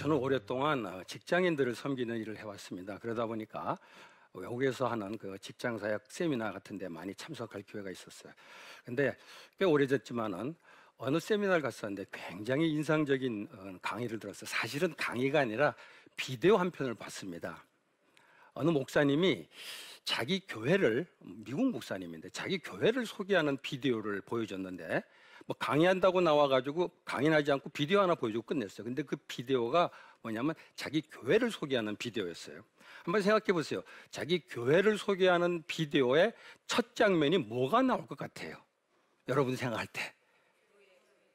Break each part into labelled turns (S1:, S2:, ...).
S1: 저는 오랫동안 어, 직장인들을 섬기는 일을 해왔습니다. 그러다 보니까 외국에서 하는 그 직장 사역 세미나 같은 데 많이 참석할 기회가 있었어요. 근데 꽤 오래됐지만은 어느 세미나를 갔었는데 굉장히 인상적인 어, 강의를 들었어요. 사실은 강의가 아니라 비디오 한 편을 봤습니다. 어느 목사님이 자기 교회를 미국 목사님인데 자기 교회를 소개하는 비디오를 보여줬는데 뭐 강의한다고 나와가지고 강의하지 않고 비디오 하나 보여주고 끝냈어요. 근데 그 비디오가 뭐냐면 자기 교회를 소개하는 비디오였어요. 한번 생각해 보세요. 자기 교회를 소개하는 비디오의 첫 장면이 뭐가 나올 것 같아요? 여러분 생각할 때.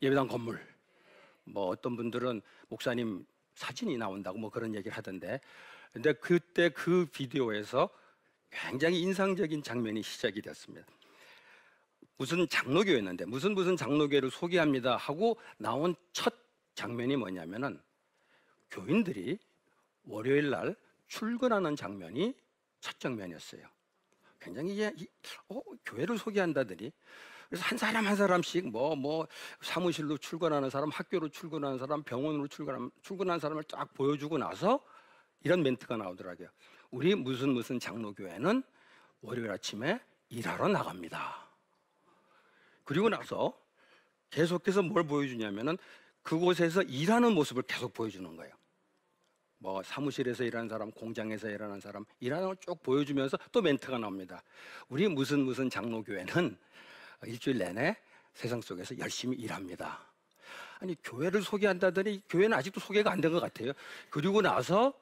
S1: 예배당 건물. 뭐 어떤 분들은 목사님 사진이 나온다고 뭐 그런 얘기를 하던데. 근데 그때 그 비디오에서 굉장히 인상적인 장면이 시작이 됐습니다. 무슨 장로교였는데 무슨 무슨 장로교를 소개합니다 하고 나온 첫 장면이 뭐냐면은 교인들이 월요일 날 출근하는 장면이 첫 장면이었어요. 굉장히 이게 어, 교회를 소개한다더니 그래서 한 사람 한 사람씩 뭐뭐 뭐 사무실로 출근하는 사람, 학교로 출근하는 사람, 병원으로 출근 출근한 사람을 쫙 보여주고 나서 이런 멘트가 나오더라고요. 우리 무슨 무슨 장로교회는 월요일 아침에 일하러 나갑니다. 그리고 나서 계속해서 뭘 보여주냐면은 그곳에서 일하는 모습을 계속 보여주는 거예요. 뭐 사무실에서 일하는 사람, 공장에서 일하는 사람, 일하는 걸 쭉 보여주면서 또 멘트가 나옵니다. 우리 무슨 무슨 장로교회는 일주일 내내 세상 속에서 열심히 일합니다. 아니 교회를 소개한다더니 교회는 아직도 소개가 안 된 것 같아요. 그리고 나서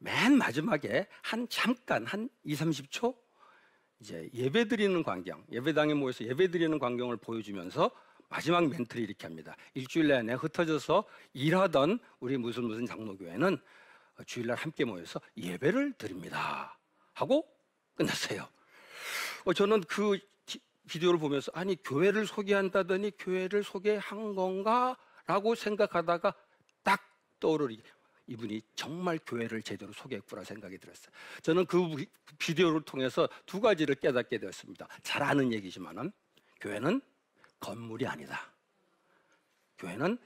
S1: 맨 마지막에 한 잠깐 한 2, 30초 이제 예배 드리는 광경, 예배당에 모여서 예배 드리는 광경을 보여주면서 마지막 멘트를 이렇게 합니다. 일주일 내내 흩어져서 일하던 우리 무슨 무슨 장로교회는 주일날 함께 모여서 예배를 드립니다. 하고 끝났어요. 어, 저는 그 비디오를 보면서 아니 교회를 소개한다더니 교회를 소개한 건가라고 생각하다가 딱 떠오르기 이분이 정말 교회를 제대로 소개했구나 생각이 들었어요. 저는 그 비디오를 통해서 두 가지를 깨닫게 되었습니다. 잘 아는 얘기지만은 교회는 건물이 아니다. 교회는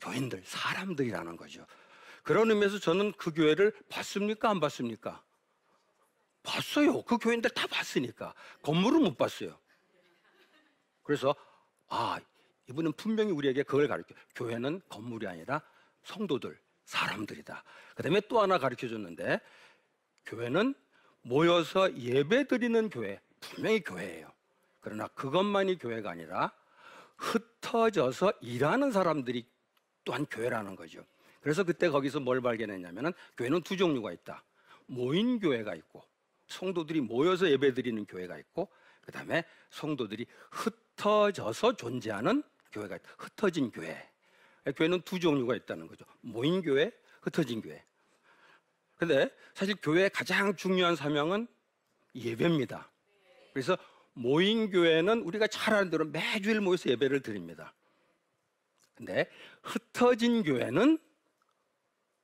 S1: 교인들, 사람들이라는 거죠. 그런 의미에서 저는 그 교회를 봤습니까? 안 봤습니까? 봤어요. 그 교인들 다 봤으니까. 건물은못 봤어요. 그래서, 아, 이분은 분명히 우리에게 그걸 가르쳐. 교회는 건물이 아니라 성도들, 사람들이다. 그 다음에 또 하나 가르쳐 줬는데, 교회는 모여서 예배 드리는 교회, 분명히 교회예요. 그러나 그것만이 교회가 아니라 흩어져서 일하는 사람들이 또한 교회라는 거죠. 그래서 그때 거기서 뭘발견했냐면 교회는 두 종류가 있다. 모인 교회가 있고 성도들이 모여서 예배드리는 교회가 있고 그다음에 성도들이 흩어져서 존재하는 교회가 있다. 흩어진 교회. 교회는 두 종류가 있다는 거죠. 모인 교회, 흩어진 교회. 근데 사실 교회의 가장 중요한 사명은 예배입니다. 그래서 모인 교회는 우리가 잘 아는 대로 매주일 모여서 예배를 드립니다. 근데 흩어진 교회는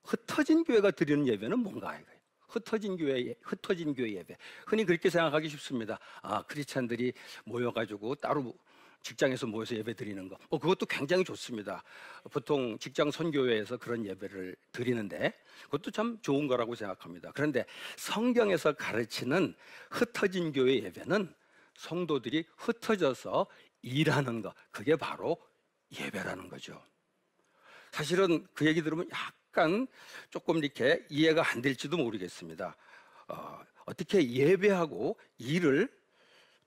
S1: 흩어진 교회가 드리는 예배는 뭔가 이거예요. 흩어진 교회 흩어진 교회 예배. 흔히 그렇게 생각하기 쉽습니다. 아, 크리스찬들이 모여 가지고 따로 직장에서 모여서 예배 드리는 거. 뭐 그것도 굉장히 좋습니다. 보통 직장 선교회에서 그런 예배를 드리는데 그것도 참 좋은 거라고 생각합니다. 그런데 성경에서 가르치는 흩어진 교회 예배는 성도들이 흩어져서 일하는 거. 그게 바로 예배라는 거죠. 사실은 그 얘기 들으면 약간 조금 이렇게 이해가 안 될지도 모르겠습니다. 어, 어떻게 예배하고 일을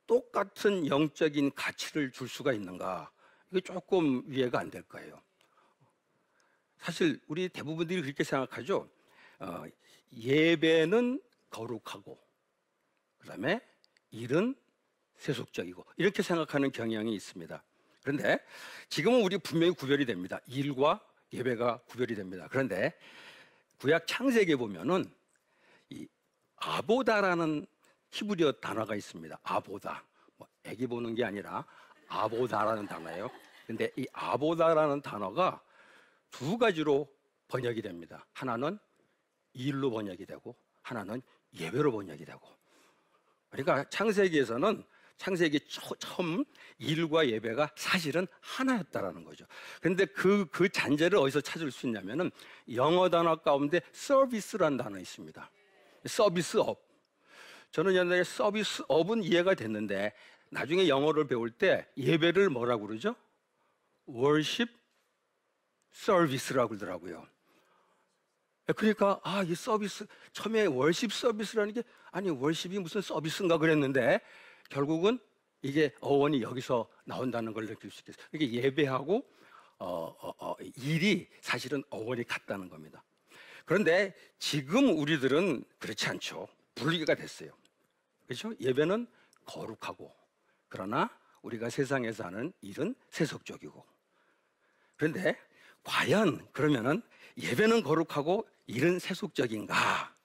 S1: 똑같은 영적인 가치를 줄 수가 있는가? 이게 조금 이해가 안 될 거예요. 사실 우리 대부분들이 그렇게 생각하죠. 어, 예배는 거룩하고, 그 다음에 일은 세속적이고, 이렇게 생각하는 경향이 있습니다. 그런데 지금은 우리 분명히 구별이 됩니다. 일과 예배가 구별이 됩니다. 그런데 구약 창세기 보면은 이 아보다라는 히브리어 단어가 있습니다. 아보다. 뭐 애기 보는 게 아니라 아보다라는 단어예요. 근데 이 아보다라는 단어가 두 가지로 번역이 됩니다. 하나는 일로 번역이 되고 하나는 예배로 번역이 되고. 그러니까 창세기에서는 창세기 초, 처음 일과 예배가 사실은 하나였다라는 거죠. 근데 그, 그 잔재를 어디서 찾을 수 있냐면은 영어 단어 가운데 서비스라는 단어 있습니다. 서비스업. 저는 옛날에 서비스업은 이해가 됐는데 나중에 영어를 배울 때 예배를 뭐라고 그러죠? 월십 서비스라고 그러더라고요. 예, 그러니까 아이 서비스 처음에 월십 서비스라는 게 아니 월십이 무슨 서비스인가 그랬는데 결국은 이게 어원이 여기서 나온다는 걸 느낄 수 있겠어요. 이게 그러니까 예배하고 어, 어, 어, 일이 사실은 어원이 같다는 겁니다. 그런데 지금 우리들은 그렇지 않죠. 분리가 됐어요. 그렇죠? 예배는 거룩하고 그러나 우리가 세상에서 하는 일은 세속적이고 그런데 과연 그러면은 예배는 거룩하고 일은 세속적인가?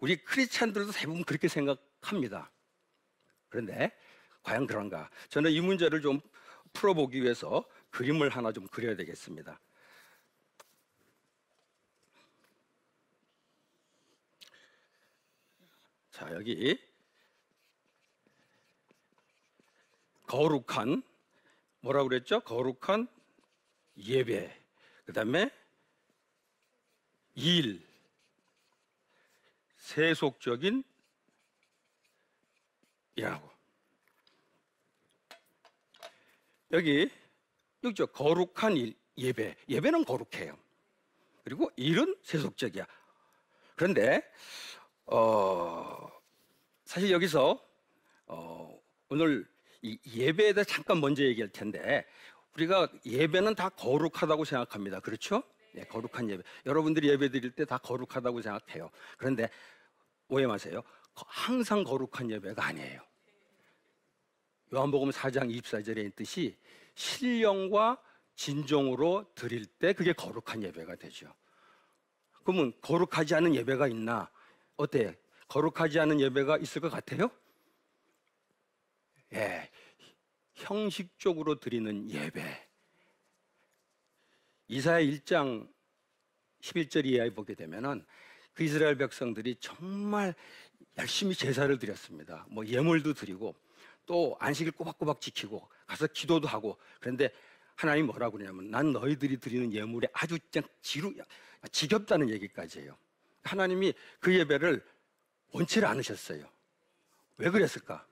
S1: 우리 크리스찬들도 대부분 그렇게 생각합니다. 그런데 과연 그런가? 저는 이 문제를 좀 풀어보기 위해서 그림을 하나 좀 그려야 되겠습니다. 자, 여기 거룩한 뭐라고 그랬죠? 거룩한 예배. 그다음에 일 세속적인 일하고 여기 여기죠 거룩한 일, 예배 예배는 거룩해요 그리고 일은 세속적이야 그런데 어, 사실 여기서 어, 오늘 이 예배에 대해 잠깐 먼저 얘기할 텐데 우리가 예배는 다 거룩하다고 생각합니다. 그렇죠? 네, 거룩한 예배. 여러분들이 예배 드릴 때 다 거룩하다고 생각해요. 그런데 오해 마세요. 항상 거룩한 예배가 아니에요. 요한복음 4장 24절에 있듯이 신령과 진정으로 드릴 때 그게 거룩한 예배가 되죠. 그러면 거룩하지 않은 예배가 있나? 어때? 거룩하지 않은 예배가 있을 것 같아요? 예. 형식적으로 드리는 예배. 이사야 1장 11절 이하에 보게 되면은 그 이스라엘 백성들이 정말 열심히 제사를 드렸습니다. 뭐 예물도 드리고 또 안식일 꼬박꼬박 지키고 가서 기도도 하고 그런데 하나님 뭐라고 그러냐면 난 너희들이 드리는 예물에 아주 지루 지겹다는 얘기까지 해요. 하나님이 그 예배를 원치 않으셨어요. 왜 그랬을까?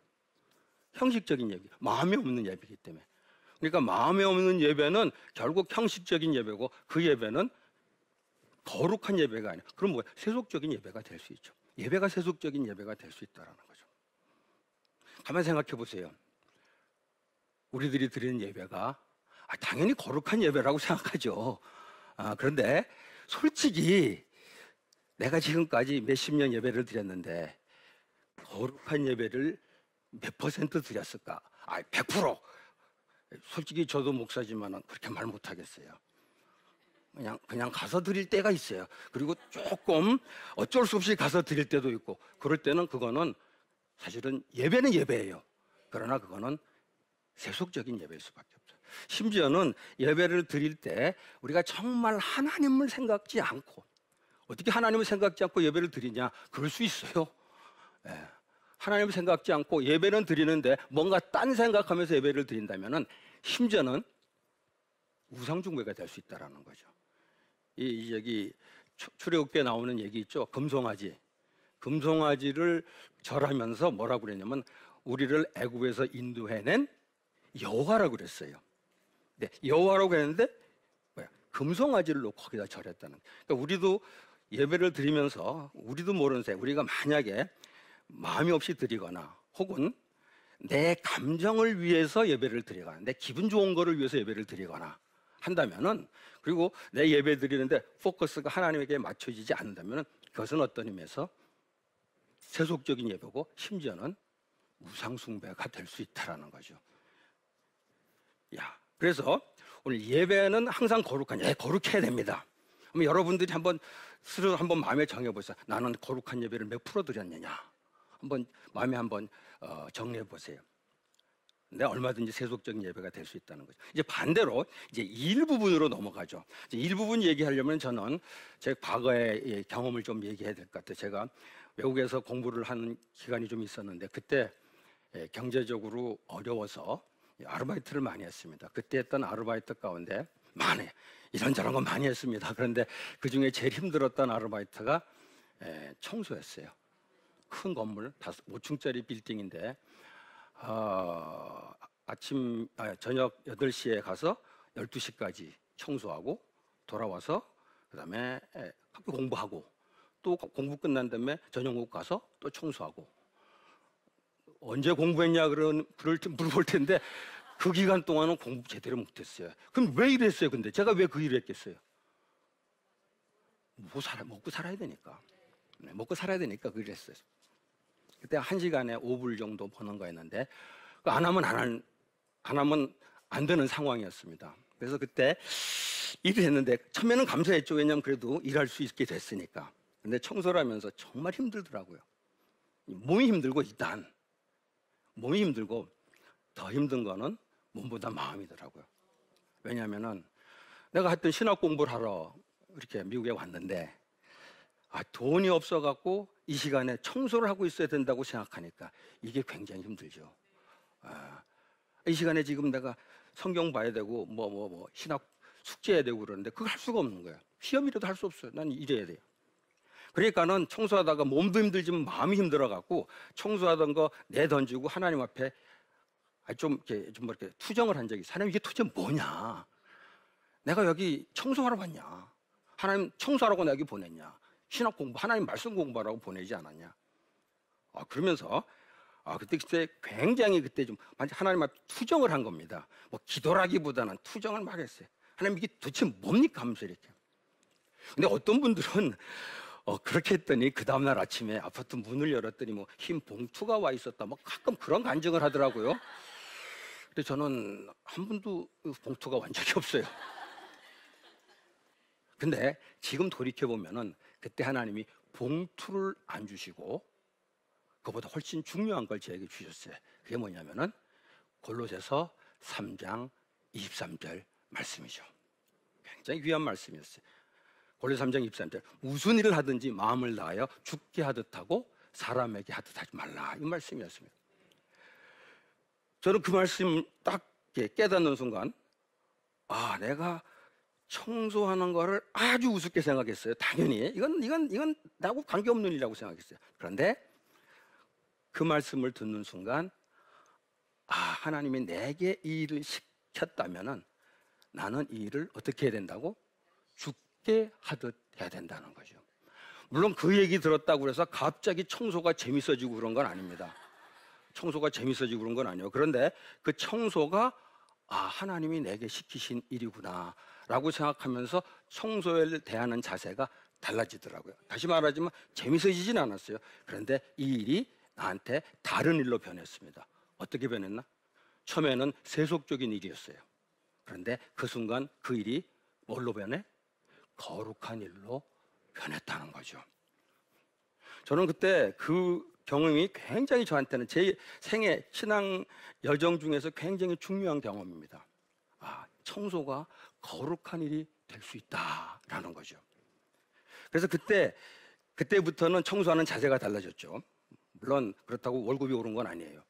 S1: 형식적인 예배, 마음이 없는 예배이기 때문에. 그러니까 마음이 없는 예배는 결국 형식적인 예배고 그 예배는 거룩한 예배가 아니야. 그럼 뭐야? 세속적인 예배가 될 수 있죠. 예배가 세속적인 예배가 될 수 있다라는 거죠. 가만 생각해 보세요. 우리들이 드리는 예배가 아, 당연히 거룩한 예배라고 생각하죠. 아, 그런데 솔직히 내가 지금까지 몇 십 년 예배를 드렸는데 거룩한 예배를 몇 퍼센트 드렸을까? 아, 100%. 솔직히 저도 목사지만 그렇게 말 못하겠어요. 그냥 그냥 가서 드릴 때가 있어요. 그리고 조금 어쩔 수 없이 가서 드릴 때도 있고 그럴 때는 그거는 사실은 예배는 예배예요. 그러나 그거는 세속적인 예배일 수밖에 없어요. 심지어는 예배를 드릴 때 우리가 정말 하나님을 생각지 않고 어떻게 하나님을 생각지 않고 예배를 드리냐? 그럴 수 있어요. 예. 하나님을 생각지 않고 예배는 드리는데 뭔가 딴 생각하면서 예배를 드린다면 심지어는 우상 중배가 될 수있다는 거죠. 이, 이 얘기 출애굽기에 나오는 얘기 있죠. 금송아지. 금송아지를 절하면서 뭐라고 그랬냐면 우리를 애굽에서 인도해낸 여호와라고 그랬어요. 근 네, 여호와라고 했는데 뭐야? 금송아지를 놓고 거기다 절했다는. 그러니까 우리도 예. 예배를 드리면서 우리도 모르는 새 우리가 만약에 마음이 없이 드리거나 혹은 내 감정을 위해서 예배를 드리거나 내 기분 좋은 거를 위해서 예배를 드리거나 한다면은 그리고 내 예배 드리는데 포커스가 하나님에게 맞춰지지 않는다면은 그것은 어떤 의미에서 세속적인 예배고 심지어는 우상숭배가 될 수 있다라는 거죠. 야, 그래서 오늘 예배는 항상 거룩한 예, 거룩해야 됩니다. 그럼 여러분들이 한번 스스로 한번 마음에 정해보세요. 나는 거룩한 예배를 몇 프로 드렸느냐. 한번 마음에 한번 어, 정리해 보세요. 내 네, 얼마든지 세속적인 예배가 될 수 있다는 거죠. 이제 반대로 이제 일부분으로 넘어가죠. 이제 일부분 얘기하려면 저는 제 과거의 경험을 좀 얘기해야 될 것 같아요. 제가 외국에서 공부를 하는 기간이 좀 있었는데 그때 예, 경제적으로 어려워서 아르바이트를 많이 했습니다. 그때 했던 아르바이트 가운데 많이 이런저런 거 많이 했습니다. 그런데 그 중에 제일 힘들었던 아르바이트가 청소였어요. 큰 건물, 5층짜리 빌딩인데 어, 아침 아, 저녁 8시에 가서 12시까지 청소하고 돌아와서 그다음에 학교 공부하고 또 공부 끝난 다음에 전용국 가서 또 청소하고 언제 공부했냐 그런 그럴 물어볼 텐데 그 기간 동안은 공부 제대로 못했어요. 그럼 왜 이랬어요? 근데 제가 왜 그 일을 했겠어요? 뭐 살아 먹고 살아야 되니까 네, 먹고 살아야 되니까 그랬어요. 그때 한 시간에 5불 정도 버는 거였는데 그 안 하면 안, 한, 안 하면 안 되는 상황이었습니다. 그래서 그때 일을 했는데 처음에는 감사했죠. 왜냐하면 그래도 일할 수 있게 됐으니까. 근데 청소를 하면서 정말 힘들더라고요. 몸이 힘들고 일단 몸이 힘들고 더 힘든 거는 몸보다 마음이더라고요. 왜냐하면은 내가 하여튼 신학 공부를 하러 이렇게 미국에 왔는데 아, 돈이 없어갖고 이 시간에 청소를 하고 있어야 된다고 생각하니까 이게 굉장히 힘들죠. 아, 이 시간에 지금 내가 성경 봐야 되고 뭐 뭐뭐 뭐, 뭐 신학 숙제해야 되고 그러는데 그걸 할 수가 없는 거야. 시험이라도 할 수 없어요. 난 이래야 돼요. 그러니까는 청소하다가 몸도 힘들지만 마음이 힘들어갖고 청소하던 거 내던지고 하나님 앞에 좀 이렇게 좀 이렇게 투정을 한 적이 하나 이게 도대 뭐냐? 내가 여기 청소하러 왔냐? 하나님 청소하라고 나 여기 보냈냐? 신학 공부 하나님 말씀 공부하라고 보내지 않았냐? 아 그러면서 아 그때 그때 굉장히 그때 좀 하나님 앞 투정을 한 겁니다. 뭐 기도라기보다는 투정을 막 했어요. 하나님 이게 도대체 뭡니까? 하면서 이렇게. 근데 어떤 분들은 어, 그렇게 했더니 그 다음날 아침에 아파트 문을 열었더니 뭐흰 봉투가 와 있었다. 뭐 가끔 그런 간증을 하더라고요. 근데 저는 한 번도 봉투가 완 적이 없어요. 근데 지금 돌이켜보면은 그때 하나님이 봉투를 안 주시고 그보다 훨씬 중요한 걸 저에게 주셨어요. 그게 뭐냐면은 골로새서 3장 23절 말씀이죠. 굉장히 귀한 말씀이었어요. 골로새 3장 23절. 무슨 일을 하든지 마음을 다하여 죽게 하듯 하고 사람에게 하듯 하지 말라. 이 말씀이었습니다. 저는 그 말씀 딱 깨닫는 순간 아 내가 청소하는 거를 아주 우습게 생각했어요. 당연히 이건 이건 이건 나하고 관계없는 일이라고 생각했어요. 그런데 그 말씀을 듣는 순간 아 하나님이 내게 이 일을 시켰다면 나는 이 일을 어떻게 해야 된다고 죽게 하듯 해야 된다는 거죠. 물론 그 얘기 들었다고 해서 갑자기 청소가 재밌어지고 그런 건 아닙니다. 청소가 재밌어지고 그런 건 아니에요. 그런데 그 청소가 아, 하나님이 내게 시키신 일이구나 라고 생각하면서 청소에 대하는 자세가 달라지더라고요. 다시 말하지만 재밌어지진 않았어요. 그런데 이 일이 나한테 다른 일로 변했습니다. 어떻게 변했나? 처음에는 세속적인 일이었어요. 그런데 그 순간 그 일이 뭘로 변해? 거룩한 일로 변했다는 거죠. 저는 그때 그 경험이 굉장히 저한테는 제 생애 신앙 여정 중에서 굉장히 중요한 경험입니다. 아, 청소가 거룩한 일이 될 수 있다라는 거죠. 그래서 그때 그때부터는 청소하는 자세가 달라졌죠. 물론 그렇다고 월급이 오른 건 아니에요.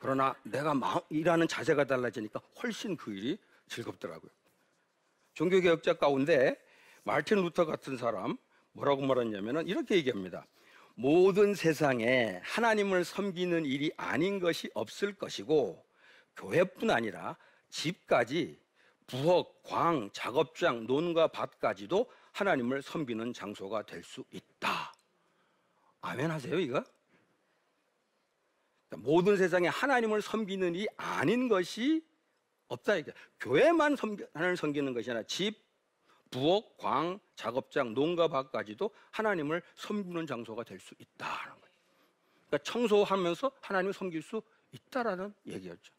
S1: 그러나 내가 일하는 자세가 달라지니까 훨씬 그 일이 즐겁더라고요. 종교개혁자 가운데 마틴 루터 같은 사람 뭐라고 말했냐면은 이렇게 얘기합니다. 모든 세상에 하나님을 섬기는 일이 아닌 것이 없을 것이고 교회뿐 아니라 집까지 부엌, 광, 작업장, 논과 밭까지도 하나님을 섬기는 장소가 될 수 있다. 아멘 하세요, 이거? 그러니까 모든 세상에 하나님을 섬기는 이 아닌 것이 없다. 교회만 섬기, 하나님을 섬기는 것이 아니라 집, 부엌, 광, 작업장, 농가 밖까지도 하나님을 섬기는 장소가 될 수 있다는 거예요. 그러니까 청소하면서 하나님을 섬길 수 있다라는 얘기였죠.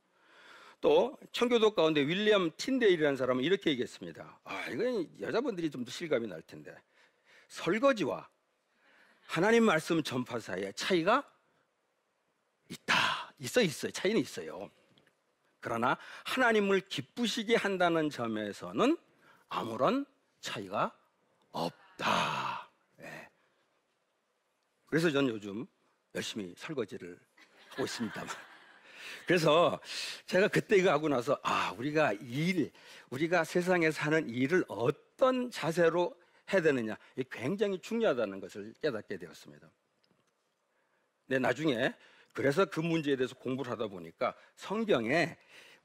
S1: 또 청교도 가운데 윌리엄 틴데일이라는 사람은 이렇게 얘기했습니다. 아, 이건 여자분들이 좀 더 실감이 날 텐데. 설거지와 하나님 말씀 전파 사이에 차이가 있다. 있어 있어요. 차이는 있어요. 그러나 하나님을 기쁘시게 한다는 점에서는 아무런 차이가 없다. 네. 그래서 저는 요즘 열심히 설거지를 하고 있습니다만. 그래서 제가 그때 이거 하고 나서 아, 우리가 일, 우리가 세상에 사는 일을 어떤 자세로 해야 되느냐. 이 굉장히 중요하다는 것을 깨닫게 되었습니다. 근 나중에 그래서 그 문제에 대해서 공부를 하다 보니까 성경에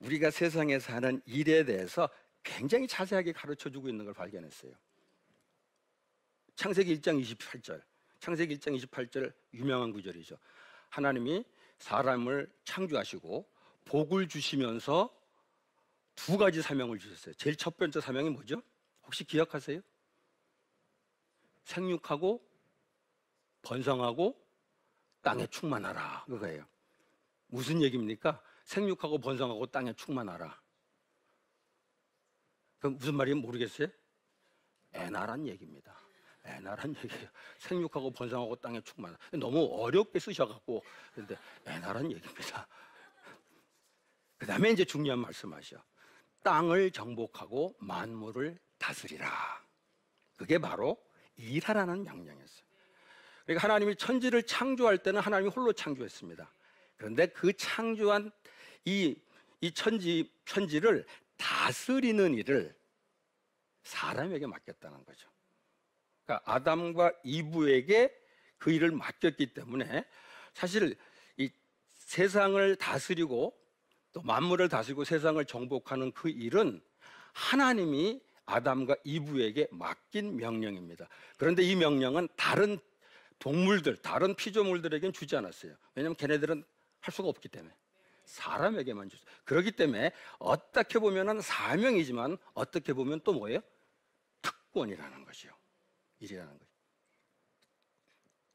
S1: 우리가 세상에 사는 일에 대해서 굉장히 자세하게 가르쳐 주고 있는 걸 발견했어요. 창세기 1장 28절. 창세기 1장 28절 유명한 구절이죠. 하나님이 사람을 창조하시고 복을 주시면서 두 가지 사명을 주셨어요. 제일 첫 번째 사명이 뭐죠? 혹시 기억하세요? 생육하고 번성하고 땅에 충만하라. 그거예요. 무슨 얘기입니까? 생육하고 번성하고 땅에 충만하라. 그 무슨 말인지 모르겠어요? 애나란 얘기입니다. 애나란 얘기예요. 생육하고 번성하고 땅에 충만. 너무 어렵게 쓰셔갖고 그런데 애나란 얘기입니다. 그 다음에 이제 중요한 말씀하셔. 땅을 정복하고 만물을 다스리라. 그게 바로 일하라는 명령이었어요. 그러니까 하나님이 천지를 창조할 때는 하나님이 홀로 창조했습니다. 그런데 그 창조한 이, 이 천지, 천지를 다스리는 일을 사람에게 맡겼다는 거죠. 그러니까 아담과 이브에게 그 일을 맡겼기 때문에 사실 이 세상을 다스리고 또 만물을 다스리고 세상을 정복하는 그 일은 하나님이 아담과 이브에게 맡긴 명령입니다. 그런데 이 명령은 다른 동물들, 다른 피조물들에게는 주지 않았어요. 왜냐하면 걔네들은 할 수가 없기 때문에. 사람에게만 주세요 그렇기 때문에 어떻게 보면은 사명이지만 어떻게 보면 또 뭐예요? 특권이라는 것이요. 일이라는 거죠.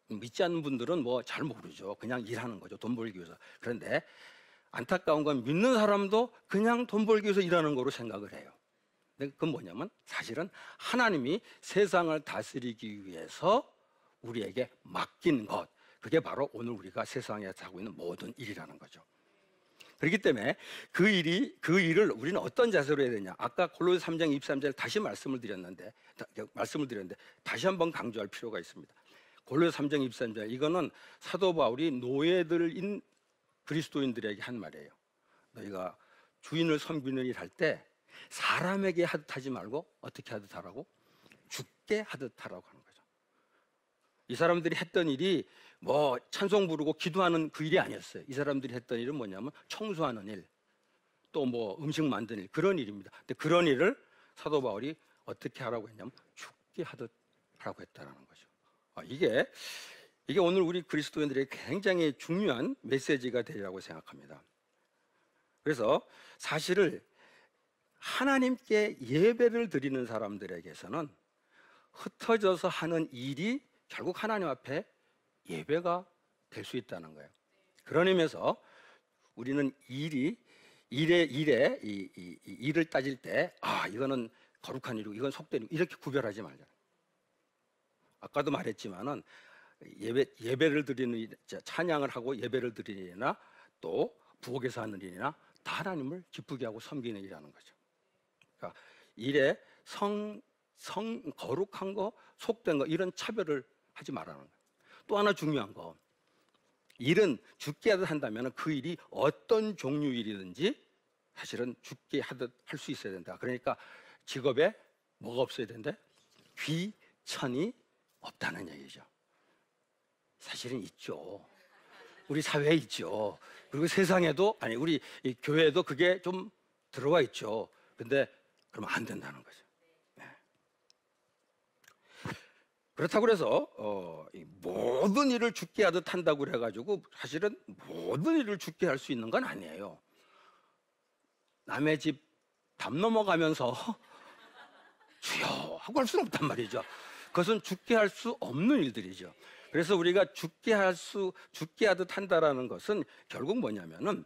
S1: 믿지 않는 분들은 뭐잘 모르죠. 그냥 일하는 거죠. 돈 벌기 위해서. 그런데 안타까운 건 믿는 사람도 그냥 돈 벌기 위해서 일하는 거로 생각을 해요. 근데 그건 뭐냐면 사실은 하나님이 세상을 다스리기 위해서 우리에게 맡긴 것. 그게 바로 오늘 우리가 세상에 하고 있는 모든 일이라는 거죠. 그렇기 때문에 그 일이 그 일을 우리는 어떤 자세로 해야 되냐? 아까 골로새 3장 23절 다시 말씀을 드렸는데 다, 말씀을 드렸는데 다시 한 번 강조할 필요가 있습니다. 골로새 3장 23절 이거는 사도 바울이 노예들인 그리스도인들에게 한 말이에요. 너희가 주인을 섬기는 일 할 때 사람에게 하듯 하지 말고 어떻게 하듯 하라고 죽게 하듯 하라고 하는 거죠. 이 사람들이 했던 일이 뭐 찬송 부르고 기도하는 그 일이 아니었어요. 이 사람들이 했던 일은 뭐냐면 청소하는 일, 또 뭐 음식 만드는 일 그런 일입니다. 근데 그런 일을 사도 바울이 어떻게 하라고 했냐면 죽게 하듯 하라고 했다라는 거죠. 아, 이게 이게 오늘 우리 그리스도인들의 굉장히 중요한 메시지가 되리라고 생각합니다. 그래서 사실을 하나님께 예배를 드리는 사람들에게서는 흩어져서 하는 일이 결국 하나님 앞에 예배가 될 수 있다는 거예요. 그런 의미에서 우리는 일이 일에 일에 이, 이, 이 일을 따질 때아 이거는 거룩한 일이고 이건 속된 일이고 이렇게 구별하지 말자. 아까도 말했지만은 예배 예배를 드리는 찬양을 하고 예배를 드리나 또 부엌에서 하는 일이나 다 하나님을 기쁘게 하고 섬기는 일이라는 거죠. 그러니까 일에 성, 성, 거룩한 거, 속된 거, 이런 차별을 하지 말라는 거예요. 또 하나 중요한 거. 일은 죽게 하듯 한다면 그 일이 어떤 종류 일이든지 사실은 죽게 하듯 할 수 있어야 된다. 그러니까 직업에 뭐가 없어야 된다? 귀천이 없다는 얘기죠. 사실은 있죠. 우리 사회에 있죠. 그리고 세상에도, 아니, 우리 교회에도 그게 좀 들어와 있죠. 근데 그러면 안 된다는 거죠. 그렇다고 그래서 어, 모든 일을 죽게 하듯 한다고 그래가지고 사실은 모든 일을 죽게 할 수 있는 건 아니에요. 남의 집 담 넘어가면서 주여 하고 할 수는 없단 말이죠. 그것은 죽게 할 수 없는 일들이죠. 그래서 우리가 죽게 할 수, 죽게 하듯 한다라는 것은 결국 뭐냐면은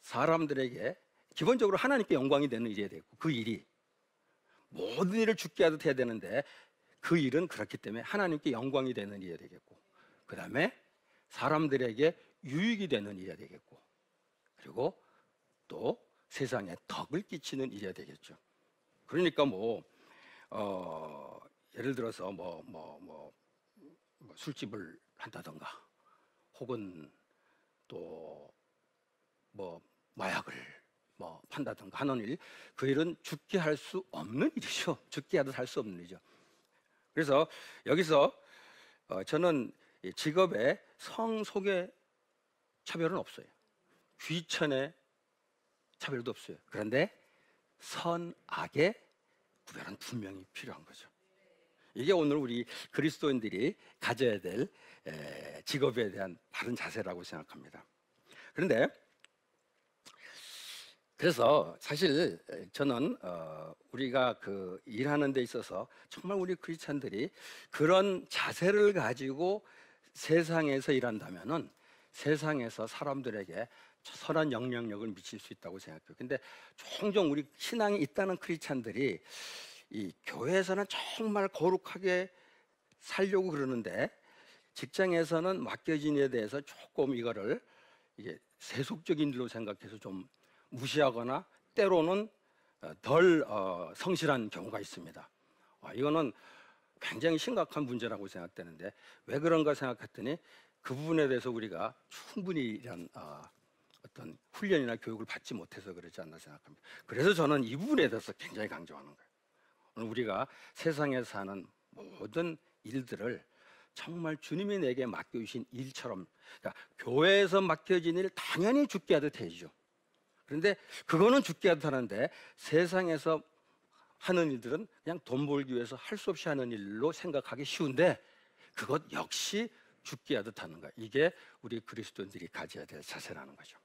S1: 사람들에게 기본적으로 하나님께 영광이 되는 일이 되고 그 일이 모든 일을 죽게 하듯 해야 되는데 그 일은 그렇기 때문에 하나님께 영광이 되는 일이 되겠고, 그 다음에 사람들에게 유익이 되는 일이 되겠고, 그리고 또 세상에 덕을 끼치는 일이 되겠죠. 그러니까 뭐, 어, 예를 들어서 뭐, 뭐, 뭐, 뭐 술집을 한다던가, 혹은 또 뭐 마약을 뭐 판다던가 하는 일, 그 일은 죽게 할 수 없는 일이죠. 죽게 하도할 수 없는 일이죠. 그래서 여기서 어, 저는 직업의성 속에 차별은 없어요. 귀천의 차별도 없어요. 그런데 선악의 구별은 분명히 필요한 거죠. 이게 오늘 우리 그리스도인들이 가져야 될 직업에 대한 바른 자세라고 생각합니다. 그런데 그래서 사실 저는 어, 우리가 그 일하는 데 있어서 정말 우리 크리스찬들이 그런 자세를 가지고 세상에서 일한다면은 세상에서 사람들에게 선한 영향력을 미칠 수 있다고 생각해요. 근데 종종 우리 신앙이 있다는 크리스찬들이 이 교회에서는 정말 거룩하게 살려고 그러는데 직장에서는 맡겨진 일에 대해서 조금 이거를 이게 세속적인 일로 생각해서 좀 무시하거나 때로는 어, 덜 어, 성실한 경우가 있습니다. 이거는 굉장히 심각한 문제라고 생각되는데 왜 그런가 생각했더니 그 부분에 대해서 우리가 충분히 이런 어, 어떤 훈련이나 교육을 받지 못해서 그러지 않나 생각합니다. 그래서 저는 이 부분에 대해서 굉장히 강조하는 거예요. 오늘 우리가 세상에 사는 모든 일들을 정말 주님이 내게 맡겨주신 일처럼 그러니까 교회에서 맡겨진 일 당연히 죽게 하듯 해주죠. 그런데 그거는 죽게 하듯 하는데 세상에서 하는 일들은 그냥 돈 벌기 위해서 할 수 없이 하는 일로 생각하기 쉬운데 그것 역시 죽게 하듯 하는 거야. 이게 우리 그리스도인들이 가져야 될 자세라는 거죠.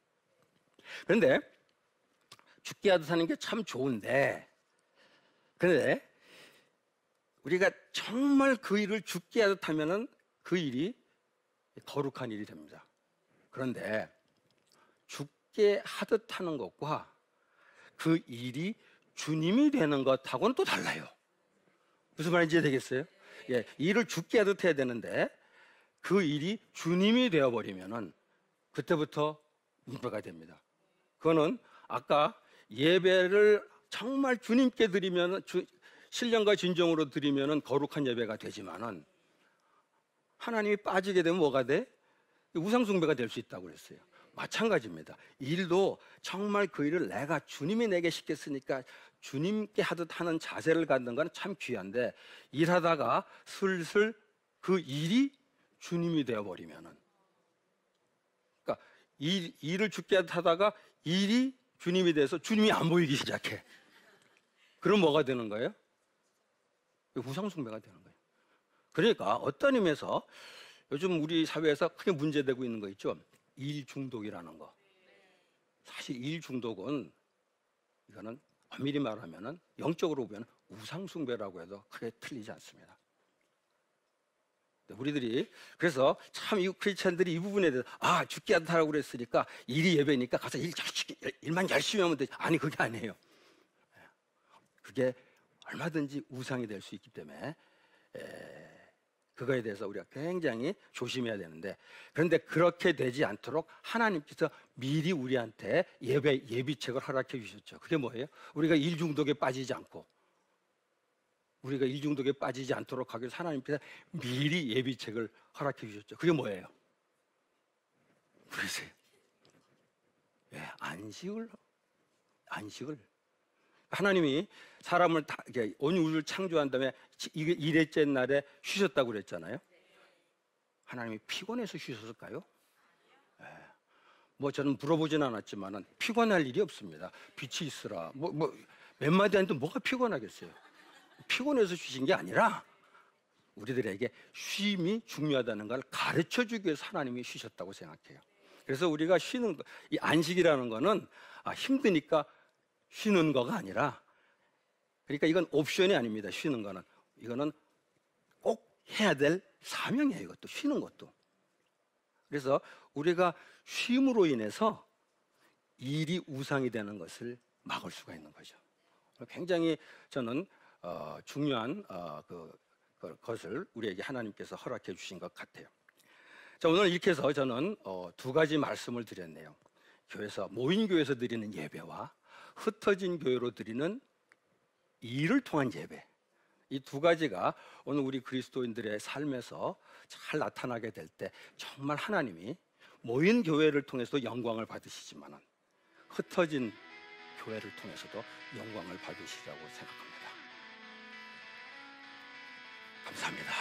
S1: 그런데 죽게 하듯 하는 게 참 좋은데 그런데 우리가 정말 그 일을 죽게 하듯 하면은 그 일이 거룩한 일이 됩니다. 그런데 죽 함께 하듯 하는 것과 그 일이 주님이 되는 것하고는 또 달라요. 무슨 말인지 되겠어요? 예, 일을 죽게 하듯 해야 되는데 그 일이 주님이 되어버리면은 그때부터 문제가 됩니다. 그거는 아까 예배를 정말 주님께 드리면 신령과 진정으로 드리면 거룩한 예배가 되지만은 하나님이 빠지게 되면 뭐가 돼? 우상숭배가 될 수 있다고 그랬어요. 마찬가지입니다. 일도 정말 그 일을 내가 주님이 내게 시켰으니까 주님께 하듯 하는 자세를 갖는 건 참 귀한데 일하다가 슬슬 그 일이 주님이 되어 버리면은 그러니까 일, 일을 죽게 하다가 일이 주님이 돼서 주님이 안 보이기 시작해. 그럼 뭐가 되는 거예요? 우상숭배가 되는 거예요. 그러니까 어떤 의미에서 요즘 우리 사회에서 크게 문제되고 있는 거 있죠. 일 중독이라는 거. 사실 일 중독은 이거는 엄밀히 말하면은 영적으로 보면 우상숭배라고 해도 크게 틀리지 않습니다. 우리들이 그래서 참이 크리스천들이 이 부분에 대해서 아 죽기 않다고 그랬으니까 일이 예배니까 가서 일 열심히, 일만 열심히 하면 되지 아니 그게 아니에요 예. 그게 얼마든지 우상이 될 수 있기 때문에 에, 예, 그거에 대해서 우리가 굉장히 조심해야 되는데 그런데 그렇게 되지 않도록 하나님께서 미리 우리한테 예배 예비책을 허락해 주셨죠. 그게 뭐예요? 우리가 일 중독에 빠지지 않고 우리가 일 중독에 빠지지 않도록 하기 위해서 하나님께서 미리 예비책을 허락해 주셨죠. 그게 뭐예요? 모르세요. 왜 예, 안식을 안식을 하나님이 사람을 다, 온 우주를 창조한 다음에 이게 이래째 날에 쉬셨다고 그랬잖아요. 하나님이 피곤해서 쉬셨을까요? 네. 뭐 저는 물어보진 않았지만 피곤할 일이 없습니다. 빛이 있으라. 뭐, 뭐, 몇 마디 하는데 뭐가 피곤하겠어요? 피곤해서 쉬신 게 아니라 우리들에게 쉼이 중요하다는 걸 가르쳐 주기 위해서 하나님이 쉬셨다고 생각해요. 그래서 우리가 쉬는, 이 안식이라는 거는 아, 힘드니까 쉬는 거가 아니라 그러니까 이건 옵션이 아닙니다. 쉬는 거는 이거는 꼭 해야 될 사명이에요. 이것도 쉬는 것도. 그래서 우리가 쉼으로 인해서 일이 우상이 되는 것을 막을 수가 있는 거죠. 굉장히 저는 어, 중요한 어, 그, 그 것을 우리에게 하나님께서 허락해 주신 것 같아요. 자 오늘 이렇게 해서 저는 어, 두 가지 말씀을 드렸네요. 교회에서 모인 교회에서 드리는 예배와 흩어진 교회로 드리는 일을 통한 예배. 이 두 가지가 오늘 우리 그리스도인들의 삶에서 잘 나타나게 될 때 정말 하나님이 모인 교회를 통해서도 영광을 받으시지만 흩어진 교회를 통해서도 영광을 받으시라고 생각합니다. 감사합니다.